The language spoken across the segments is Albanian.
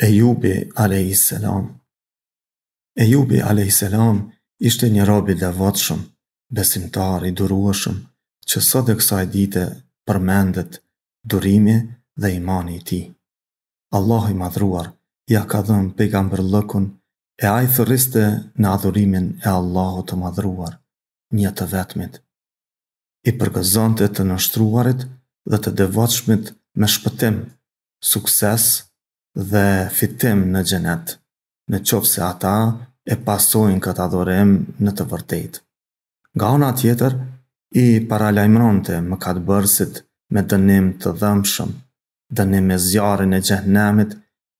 Ejubi a.s. Ejubi a.s. ishte një robi dhe vatshëm, besimtar i durueshëm, që sot e dite përmendet durimi dhe imani i ti. Allah i madhruar, ja ka dhëmë pegamber lëkun, e a i thëriste në adhurimin e Allahu të madhruar, një të vetmit. I përgëzonte të nështruarit dhe të devatshmit me shpëtim, sukses, sukses, dhe fitim në gjenet, në qovë se ata e pasojnë këtë adhorem në të vërtet. Ga ona tjetër, i paralajmronte më katë bërësit me dënim të dhëmshëm, dënim e zjarën e gjenemit,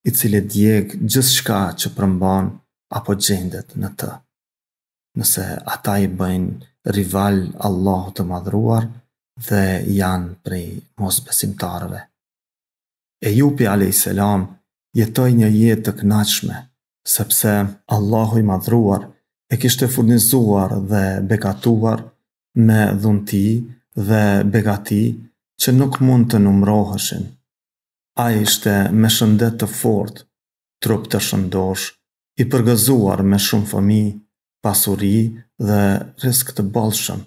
i cili djek gjithë shka që përmban apo gjendet në të. Nëse ata i bëjnë rival Allah të madhruar dhe janë prej mos besimtarëve. Ejupi a.s jetoj një jetë të knaqme, sepse Allahu i madhruar e kishte furnizuar dhe begatuar me dhunti dhe begati që nuk mund të numroheshin. A shte me shëndet të fort, trup të shëndosh, i përgëzuar me shumë fëmi, pasuri dhe risk të bolshëm,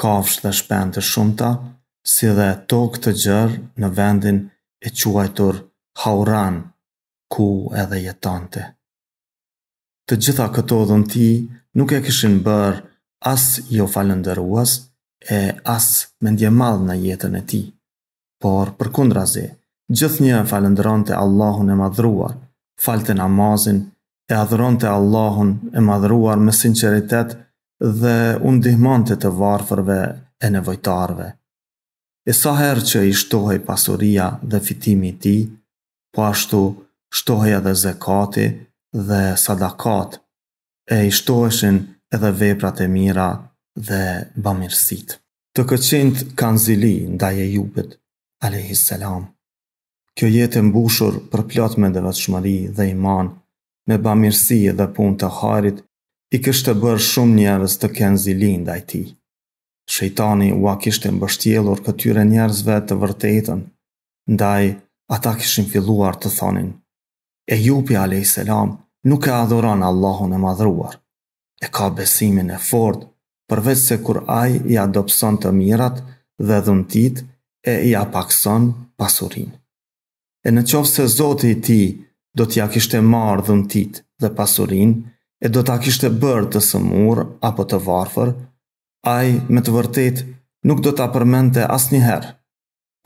kafsh dhe shpen të shumëta, si dhe tokë të gjërë në vendin e quajtur Hauran ku edhe jetante. Të gjitha këto ti nuk e kishin bërë as jo falëndëruas e as mendje madhë në jetën e ti. Por për kundra zi, gjithë një falëndëron të Allahun e madhruar, falë të namazin, e adhëron të Allahun e madhruar me sinceritet dhe undihmon të të varfërve e nevojtarve. E sa herë që i shtohej pasuria dhe fitimi ti, po ashtu nështë shtohej edhe zekati dhe sadakat, e i shtoheshin edhe veprat e mira dhe bamirësit. Të këqint kanë zili nda je jubit, alehi selam. Kjo jetë mbushur për plot me dhe vëtshmëri dhe iman, me bamirësi dhe pun të harit, i kështë të bërë shumë njerës të kenë zili nda i ti. Shejtani ua kishtë mbështjelur këtyre njerëzve të vërtetën, ndaj ata kishin filluar të thonin, E jupi a.s. nuk e adhuron Allahun e madhruar, e ka besimin e fort, përveç se kur aj i adopson të mirat dhe dhuntit e i apakson pasurin. E në qovë se zote i ti do t'ja kishte marë dhuntit dhe pasurin, e do t'a kishte bërë të sëmur apo të varfër, aj me të vërtet nuk do t'a përmente asniherë,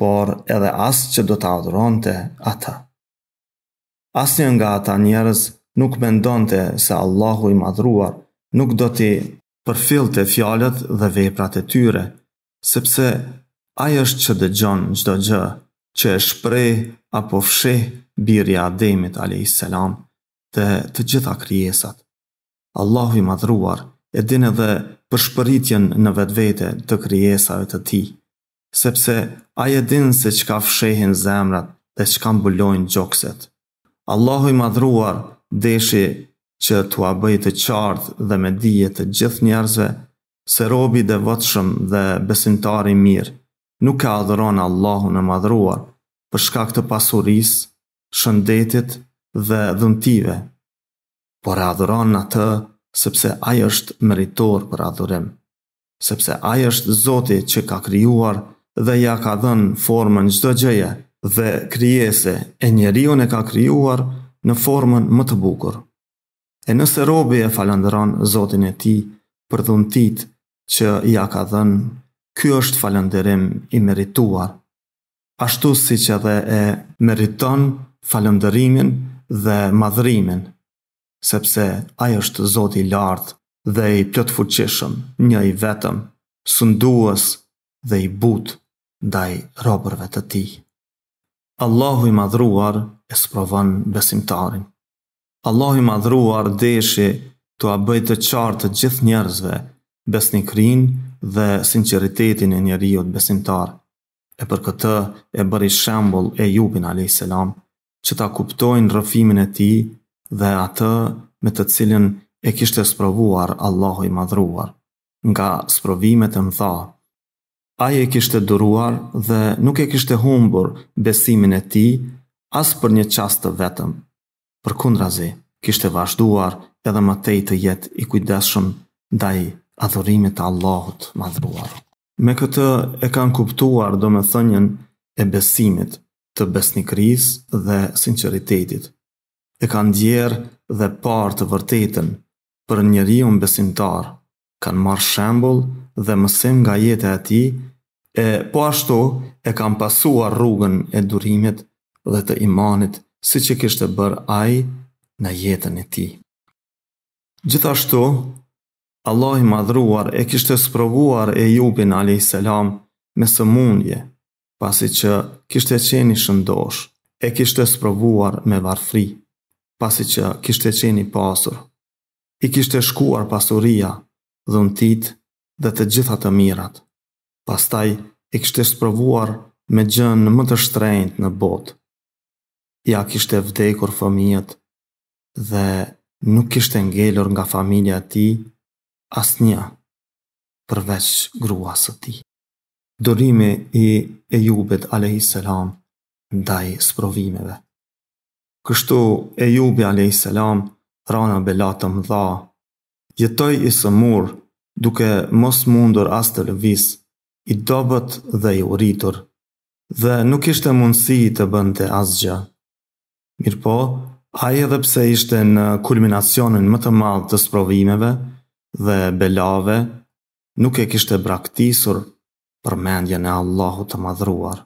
por edhe as që do t'a adhuron të ata. Asnjë nga ata njerëz nuk mendonte se Allahu i madhruar nuk do t'i përfillte fjalët dhe veprat e tyre, sepse ai është që dëgjon çdo gjë që e shpreh apo fsheh birja Ademit alayhis salam të të gjitha krijesat. Allahu i madhruar e din edhe përshpëritjen në vetvete të krijesave të tij, sepse ai e din se çka fshehin zemrat dhe çka mbulojnë gjokset. Allahu i madhruar deshi që t'u bëjt të qartë dhe me dije të gjithë njerëzve se robi dhe vëtshëm dhe besimtari i mirë nuk e adhuron Allahu në madhruar për shkak të pasuris, shëndetit dhe dhëntive, por e adhuron në të sepse ai është meritor për adhurim, sepse ai është Zoti që ka krijuar dhe ja ka dhënë formën çdo gjëje dhe krijese e njeriu e ka krijuar në formën më të bukur. E nëse robi e falëndëron Zotin e ti për dhuntit që ja ka dhenë, ky është falënderim i merituar, ashtu si që dhe e meriton falëndërimin dhe madhrimin, sepse ajo është Zoti i lartë dhe i plot fuqishëm, një i vetëm, sunduës dhe i butë ndaj robërve të tij. Allahu i madhruar e sprovon besimtarin. Allahu i madhruar deshi të a të qartë të gjithë njerëzve besnikrin dhe sinceritetin e njeriot besimtar. E për këtë e bëri shembol e jubin a.s. që ta kuptojnë rëfimin e ti dhe atë me të cilin e kishte sprovuar Allahu i madhruar. Nga sprovimet e më thaë, Ai e kishte duruar dhe nuk e kishte humbur besimin e tij as për një çast të vetëm. Përkundrazi, kishte vazhduar edhe më tej të jetë i kujdesshëm ndaj adhurimit të Allahut madhruar. Me këtë e kanë kuptuar do me thënjën e besimit të besnikris dhe sinceritetit. E kanë djerë dhe parë të vërtetën për njeri unë besimtar, kanë marrë shembull dhe mësim nga jetë e tij, e po ashtu e kam pasuar rrugën e durimit dhe të imanit si që kishtë të bërë aj në jetën e ti. Gjithashtu, Allah i madhruar e kishtë të sprovuar e jubin a.s. me së mundje, pasi që kishtë të qeni shëndosh, e kishtë të sprovuar me varfri, pasi që kishtë të qeni pasur, i kishtë të shkuar pasuria, dhuntit dhe të gjitha të mirat pastaj e kishte sprovuar me gjën më të shtrejnët në botë. Ja kishte vdekur fëmijët dhe nuk kishte ngelur nga familja ti as një përveç grua së ti. Dorime i e jubet a.s. ndaj provimeve. Kështu e jubi a.s. rana belatëm dha, jetoj i sëmur duke mos mundur as të lëvisë i dobet dhe i uritur, dhe nuk ishte mundësi të bënte asgja. Mirë po, aje dhe edhe pse ishte në kulminacionin më të malë të sprovimeve dhe belave, nuk e kishte braktisur për mendje në Allahu të madhruar.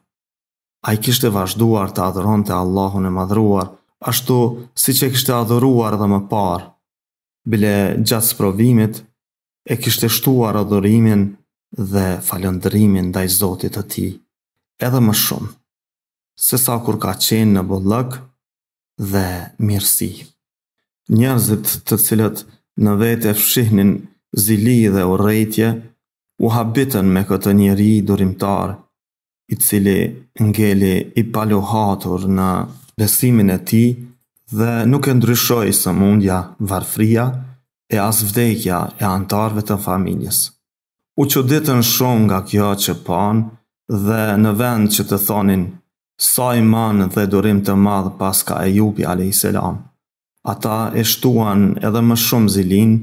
A i kishte vazhduar të adhuron të Allahu në madhruar, ashtu si që kishte adhuruar dhe më parë, bile gjatë sprovimit, e kishte shtuar adhurimin dhe falëndrimin ndaj Zotit të ti edhe më shumë, se sa kur ka qenë në bollëk dhe mirësi. Njerëzit të cilët në vetë e fshihnin zili dhe urejtje, u habitën me këtë njeri durimtar, i cili ngeli i paluhatur në besimin e ti dhe nuk e ndryshoj së mundja varfria e as vdekja e antarve të familjesë u që ditën shumë nga kjo që panë dhe në vend që të thonin sa i manë dhe durim të madhë pas ka e jupi a.s. Ata e shtuan edhe më shumë zilin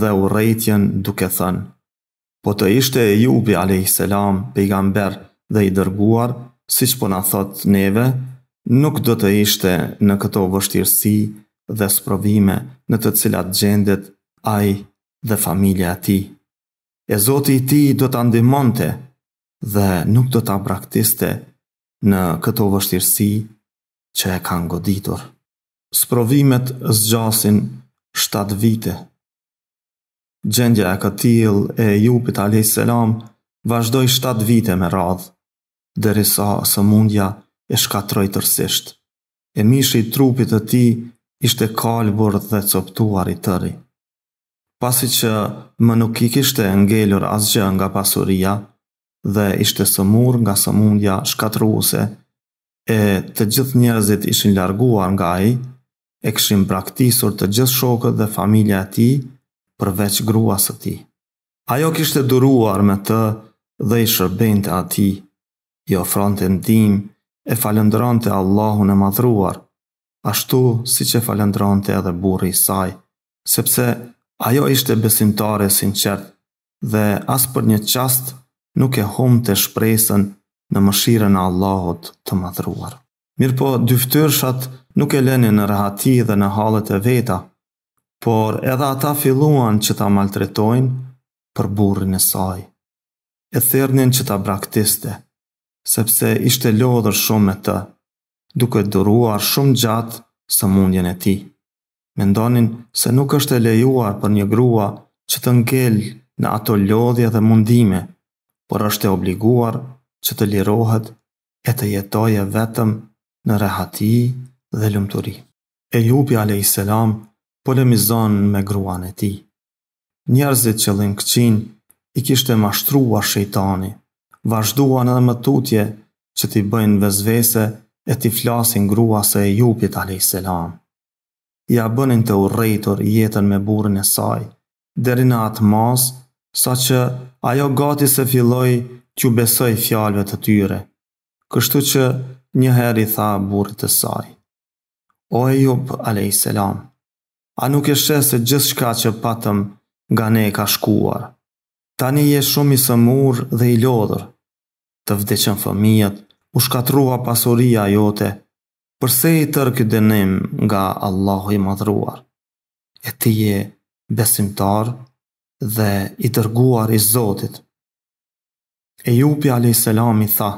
dhe u rejtjen duke thënë. Po të ishte e jupi a.s. pe i gamber dhe i dërguar, si që po në thot neve, nuk do të ishte në këto vështirësi dhe sprovime në të cilat gjendet ai dhe familja ti e Zoti i ti do t'a ndimonte dhe nuk do t'a abraktiste në këto vështirësi që e kanë goditur. Sprovimet zgjasin 7 vite. Gjendja e këtil e Jupit a.s. vazhdoj 7 vite me radhë, dërisa së mundja e shkatroj tërsisht. E mishi trupit të ti ishte kalbur dhe coptuar i tëri pasi që më nuk i kishte ngelur asgjë nga pasuria dhe ishte sëmur nga sëmundja shkatruuse, e të gjithë njerëzit ishin larguar nga i, e këshim praktisur të gjithë shokët dhe familja ti përveç grua së ti. Ajo kishte duruar me të dhe i shërbejnë të ati, i ofronë të ndim e falendron të Allahu në madhruar, ashtu si që falendron të edhe burri saj, sepse Ajo ishte besimtare sinqert dhe as për një qast nuk e hum të shpresën në mëshiren e Allahot të madhruar. Mirë po, dyftyrshat nuk e leni në rehati dhe në halët e veta, por edhe ata filluan që ta maltretojnë për burin e saj. E thernin që ta braktiste, sepse ishte lodhër shumë me të, duke duruar shumë gjatë së mundjen e ti mendonin se nuk është e lejuar për një grua që të ngel në ato lodhje dhe mundime, por është e obliguar që të lirohet e të jetoje vetëm në rehati dhe lumëturi. E jupi a.s. polemizon me gruan e ti. Njerëzit që dhe në i kishte mashtrua shejtani, vazhduan edhe më tutje që t'i bëjnë vezvese e t'i flasin grua se e jupit a.s ja bënin të urrejtor jetën me burën e saj, deri në atë mas, sa që ajo gati se filloj që u besoj fjalëve të tyre, kështu që njëheri tha burë të saj. O e jupë, ale i selam, a nuk e se gjithë shka që patëm nga ne ka shkuar, tani e shumë i sëmur dhe i lodhër, të vdëqen fëmijët, u shkatrua pasoria jote, përse i tërë këtë dënim nga Allahu i madhruar, e ti je besimtar dhe i tërguar i Zotit. E jupi a.s. i tha,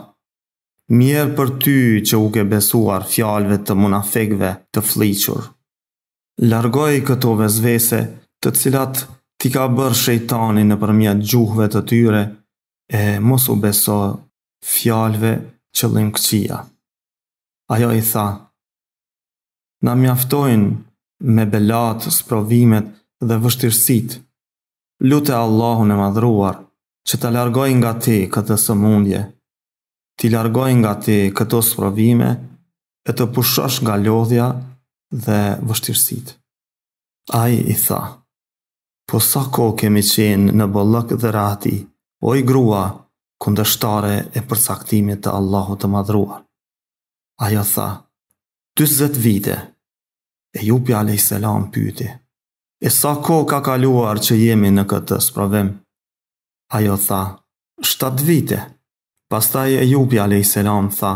mjerë për ty që u ke besuar fjalve të munafikve të fliqur. Largoj këto vezvese të cilat ti ka bërë shejtani në përmjet gjuhve të tyre e mos u beso fjalve që këqia. Ajo i tha, na mjaftojnë me belat, sprovimet dhe vështirësit, lute Allahun e madhruar që të largojnë nga ti këtë sëmundje, ti largojnë nga ti këto sprovime e të pushosh nga lodhja dhe vështirësit. Ai i tha, po sa ko kemi qenë në bëllëk dhe rati, o i grua, këndështare e përsaktimit të Allahut të madhruar. Ajo tha, 20 vite. E jupi a.s. pyti, e sa ko ka kaluar që jemi në këtë sprovim? Ajo tha, 7 vite. Pastaj e jupi a.s. tha,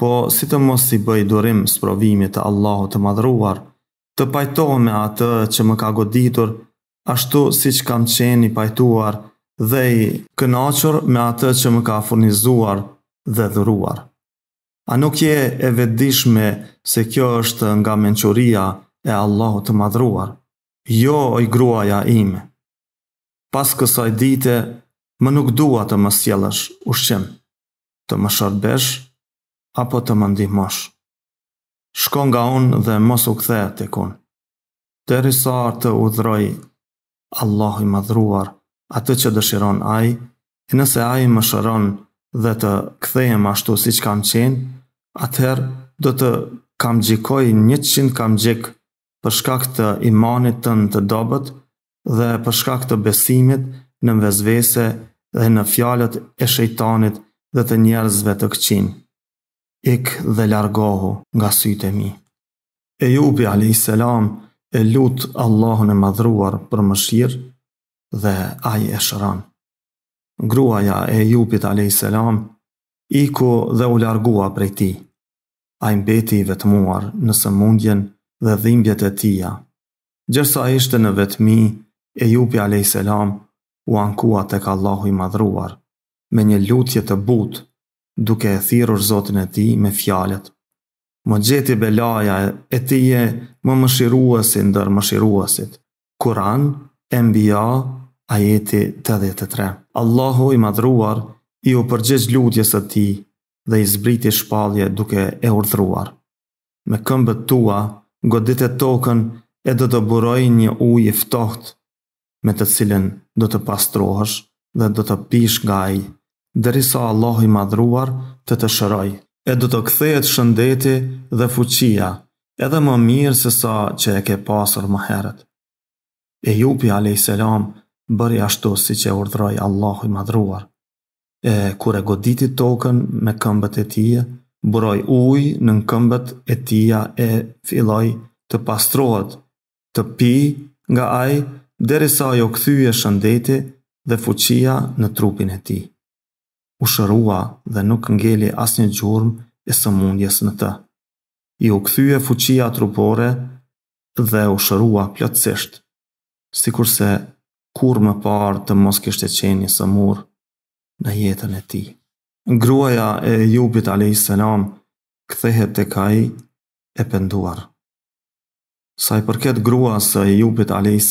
po si të mos si bëj durim sprovimit të Allahu të madhruar, të pajtohë me atë që më ka goditur, ashtu si që kam qenë i pajtuar dhe i kënachur me atë që më ka furnizuar dhe dhuruar. A nuk je e vedishme se kjo është nga menquria e Allahu të madhruar, jo i gruaja ime. Pas kësaj dite, më nuk dua të më sjellësh ushqim, të më shërbesh, apo të më ndihmosh. Shko nga unë dhe mos u kthe tek unë. Të risar të udhroj Allahu i madhruar atë që dëshiron ai, nëse ai më shëron dhe të kthehem ashtu si që kam qenë, atëherë do të kam gjikoj një qind kam gjik për shkak të imanit të në të dobet dhe për shkak të besimit në mvezvese dhe në fjalët e shejtanit dhe të njerëzve të këqin. Ik dhe largohu nga sytë e mi. E jubi a.s. e lutë Allahun e madhruar për mëshirë dhe aj e shëranë gruaja e Jupit a.s. i ku dhe u largua prej ti. A imbeti i vetmuar në sëmundjen dhe dhimbjet e tia. Gjërsa ishte në vetmi, e Jupi a.s. u ankua të ka Allahu i madhruar, me një lutje të but, duke e thirur zotin e ti me fjalet. Më gjeti belaja e tije më mëshiruasin dër mëshiruasit. Kuran, MBA, ajeti 83. Allahu i madhruar i u përgjegj lutjes së ti dhe i zbriti shpallje duke e urdhëruar. Me këmbët tua goditë tokën e do të buroj një ujë i ftohtë me të cilën do të pastrohesh dhe do të pish nga ai derisa Allahu i madhruar të të shëroj. E do të kthehet shëndeti dhe fuqia, edhe më mirë se sa që e ke pasur më herët. E jupi a.s bëri ashtu si që urdhroj Allahu i madhruar. E kur e goditi tokën me këmbët e tij, buroi ujë në këmbët e tia e filloi të pastrohet, të pi nga ai derisa ajo kthye shëndeti dhe fuqia në trupin e tij. U shërua dhe nuk ngeli asnjë gjurëm e sëmundjes në të. I u kthye fuqia trupore dhe u shërua plotësisht, sikurse kur më parë të mos kishtë e qenë një sëmur në jetën e ti. Gruaja e Jubit a.s. këthehet të kaj e penduar. Sa i përket grua së e Jubit a.s.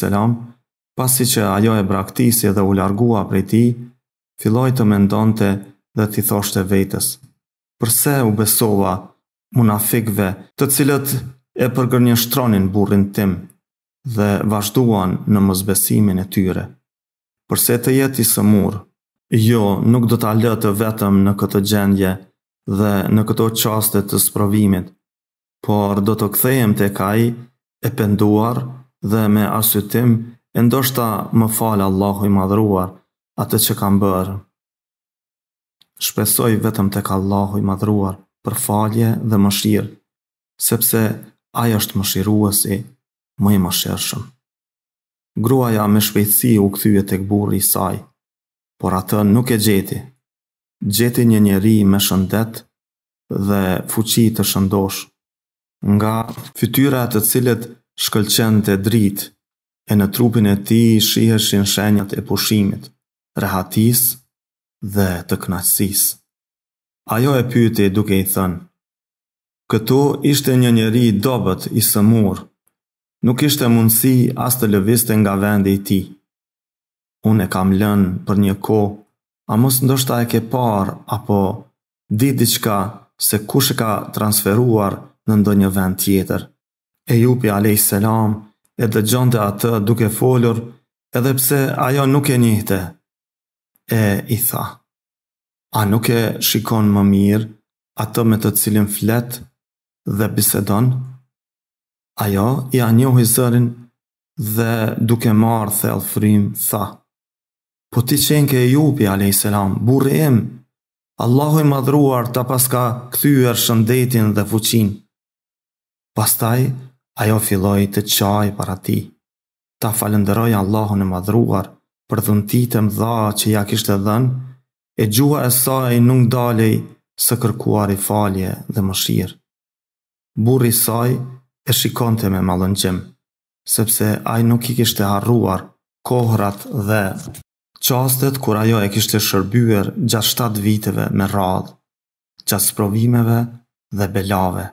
pasi që ajo e braktisi dhe u largua prej ti, filloj të mendonte dhe t'i thoshte vetës. Përse u besova munafikve të cilët e përgërnjështronin burrin tim? dhe vazhduan në mëzbesimin e tyre. Përse të jeti së murë, jo nuk do të alëtë vetëm në këtë gjendje dhe në këto qastet të sprovimit, por do të kthejem të kaj e penduar dhe me asytim e ndoshta më falë Allahu i madhruar atë që kam bërë. Shpesoj vetëm të ka Allahu i madhruar për falje dhe më shirë, sepse aja është më më i më shershëm. Gruaja me shpejtësi u këthyve të këburë i saj, por atë nuk e gjeti. Gjeti një njeri me shëndet dhe fuqi të shëndosh, nga fytyra të cilet shkëlqen të dritë, e në trupin e ti shiheshin shenjat e pushimit, rehatis dhe të knasis. Ajo e pyti duke i thënë, këtu ishte një njeri dobet i sëmurë, nuk ishte mundësi as të lëviste nga vendi i tij. Unë e kam lënë për një kohë, a mos ndoshta e ke parë apo di diçka se kush e ka transferuar në ndonjë vend tjetër. E jupi alay e dëgjonte atë duke folur, edhe pse ajo nuk e njehte. E i tha: "A nuk e shikon më mirë atë me të cilën flet dhe bisedon?" Ajo i ja njohi zërin dhe duke marë thell frim, tha. Po ti qenë ke e jupi, a.s. Burë e em, Allahu i madhruar ta paska këthyër shëndetin dhe fuqin. Pastaj, ajo filloj të qaj para ti. Ta falenderoj Allahu në madhruar për dhëntit e mdha që ja kishtë e dhenë, e gjuha e saj nuk dalej së kërkuar i falje dhe mëshirë. Burri saj, e shikonte me malëngjim, sepse ai nuk i kishte harruar kohrat dhe qastet kur ajo e kishte shërbyer gjatë 7 viteve me radhë, gjatë provimeve dhe belave.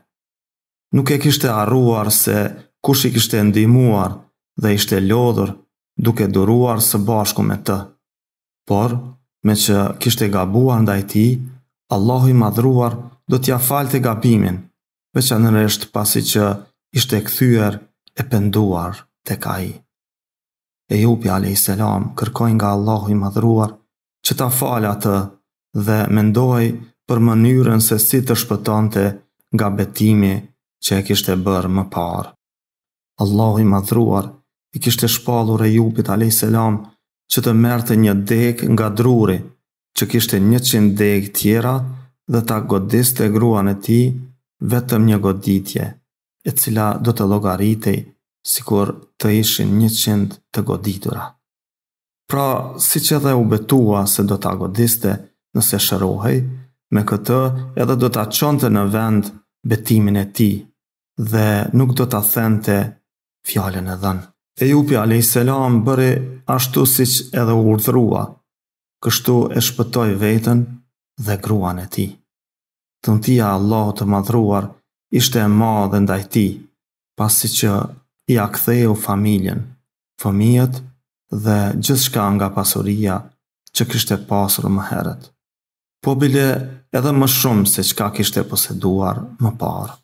Nuk e kishte harruar se kush i kishte ndihmuar dhe ishte lodhur duke duruar së bashku me të. Por, me që kishte gabuar ndaj ti, Allahu i madhruar do t'ja falte gabimin, veçanërisht pasi që ishte e këthyër e penduar të kaj. E jupi a.s. kërkojnë nga Allahu i madhruar që ta falë atë dhe mendoj për mënyrën se si të shpëtante nga betimi që e kishte bërë më parë. Allahu i madhruar i kishte shpallur e jupit a.s. që të merte një dek nga druri që kishte një qënë dek tjera dhe ta godiste gruan e ti vetëm një goditje e cila do të logaritej si kur të ishin një qind të goditura. Pra, si që dhe u betua se do të agodiste nëse shërohej, me këtë edhe do të aqonte në vend betimin e ti dhe nuk do të athente fjallën e dhenë. E jupi a.s. bëri ashtu si që edhe u urdhrua, kështu e shpëtoj vetën dhe gruan e ti. Të Allah të madhruar, ishte e madhe ndaj ti, pasi që i aktheu familjen, fëmijët dhe gjithë shka nga pasuria që kishte pasur më heret. Po bile edhe më shumë se qka kishte poseduar më parë.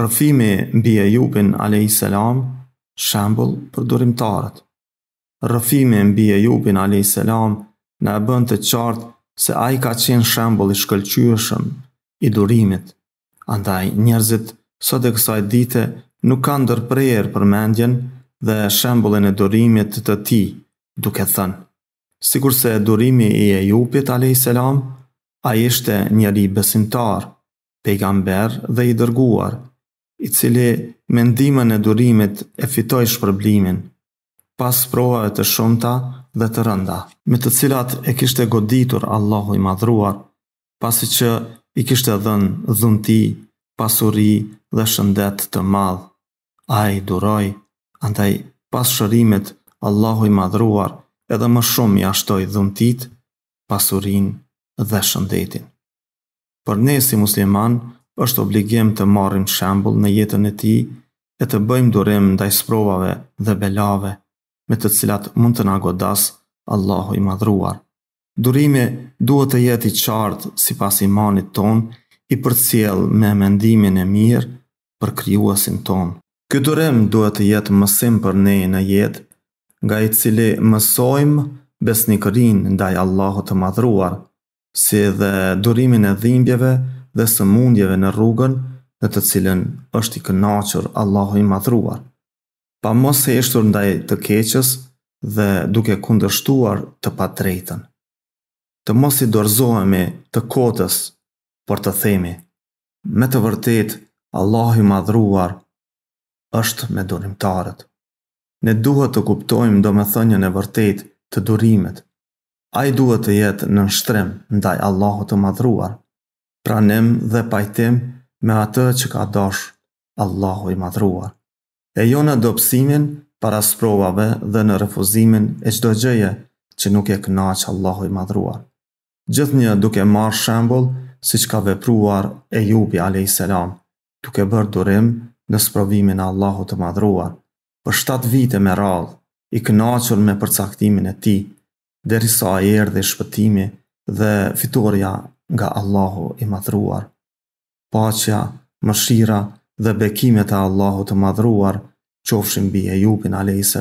Rëfimi mbi e jupin a.s. i shembul për durimtarët. Rëfimi mbi e jupin a.s. në e bënd të qartë se a i ka qenë shembul i shkëlqyëshëm i durimit, Andaj njerëzit sot e kësaj dite nuk kanë ndërprerë përmendjen dhe shembullin e durimit të tij, duke thënë: Sikur se durimi i e alayhis salam, ai ishte një ri besimtar, pejgamber dhe i dërguar, i cili me ndihmën e durimit e fitoi shpërblimin pas provave të shumta dhe të rënda, me të cilat e kishte goditur Allahu i madhruar, pasi që i kishte dhenë dhënti, pasuri dhe shëndet të madh. Ai duroi, andaj pas shërimit Allahu i madhruar edhe më shumë i ashtoj dhuntit, pasurinë dhe shëndetin. Për ne si musliman është obligim të marrim shembull në jetën e tij e të bëjmë durim ndaj sprovave dhe belave me të cilat mund të na godas Allahu i madhruar. Durimi duhet të jetë i qartë si pas imanit ton, i për me mendimin e mirë për kryuasin ton. Këtë durim duhet të jetë mësim për ne në jetë, nga i cili mësojmë besnikërin ndaj Allahu të madhruar, si dhe durimin e dhimbjeve dhe së mundjeve në rrugën dhe të cilën është i kënachur Allahu i madhruar. Pa mos e ishtur ndaj të keqës dhe duke kundështuar të patrejtën të mos i dorzohemi të kotës për të themi, me të vërtet, Allah i madhruar është me durimtarët. Ne duhet të kuptojmë do me thënjën e vërtet të durimet. A i duhet të jetë në nështrem ndaj Allahu të madhruar, pranim dhe pajtim me atë që ka dosh Allahu i madhruar. E jo në dopsimin para sprovave dhe në refuzimin e qdo gjëje që nuk e kënaqë Allahu i madhruar gjithë një duke marë shembol si që ka vepruar e jubi a.s. duke bërë durim në sprovimin Allahu të madhruar, për 7 vite me radhë, i kënaqur me përcaktimin e ti, derisa a erë dhe shpëtimi dhe fitorja nga Allahu i madhruar. Pacja, mëshira dhe bekimet e Allahu të madhruar qofshin bi e jubin a.s.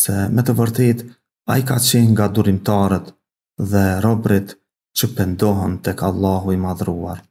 se me të vërtet a i ka qenë nga durimtarët dhe robrit që pendohen tek Allahu i Madhruar.